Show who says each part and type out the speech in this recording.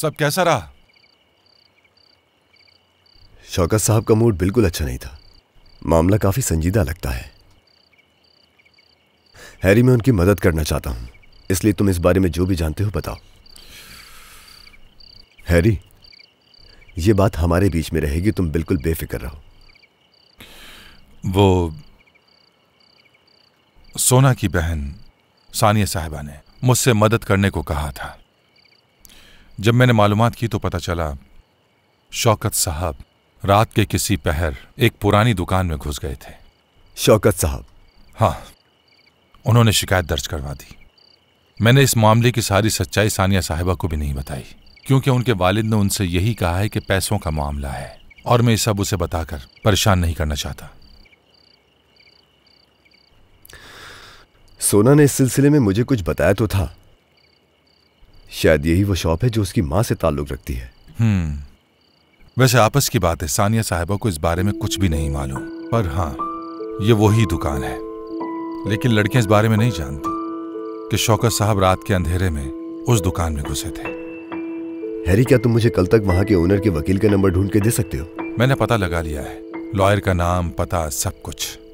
Speaker 1: सब कैसा रहा
Speaker 2: शौकत साहब का मूड बिल्कुल अच्छा नहीं था मामला काफी संजीदा लगता है हैरी मैं उनकी मदद करना चाहता हूं इसलिए तुम इस बारे में जो भी जानते हो बताओ हैरी ये बात हमारे बीच में रहेगी तुम बिल्कुल बेफिक्र रहो वो
Speaker 1: सोना की बहन सानिया साहिबा ने मुझसे मदद करने को कहा था जब मैंने मालूम की तो पता चला शौकत साहब रात के किसी पहर एक पुरानी दुकान में घुस गए थे शौकत साहब हाँ उन्होंने शिकायत दर्ज करवा दी मैंने इस मामले की सारी सच्चाई सानिया साहिबा को भी नहीं बताई क्योंकि उनके वालिद ने उनसे यही कहा है कि पैसों का मामला है और मैं सब उसे बताकर परेशान नहीं करना चाहता
Speaker 2: सोना ने इस सिलसिले में मुझे कुछ बताया तो था शायद यही वो शॉप है जो उसकी माँ से ताल्लुक रखती है हम्म।
Speaker 1: वैसे आपस की बात है सानिया साहिबा को इस बारे में कुछ भी नहीं मालूम पर हाँ ये वही दुकान है लेकिन लड़कियां इस बारे में नहीं जानती कि शौकत साहब रात
Speaker 2: के अंधेरे में उस दुकान में घुसे थे हैरी क्या तुम मुझे कल तक वहाँ के ओनर के वकील का नंबर ढूंढ के दे सकते हो
Speaker 1: मैंने पता लगा लिया है लॉयर का नाम पता सब कुछ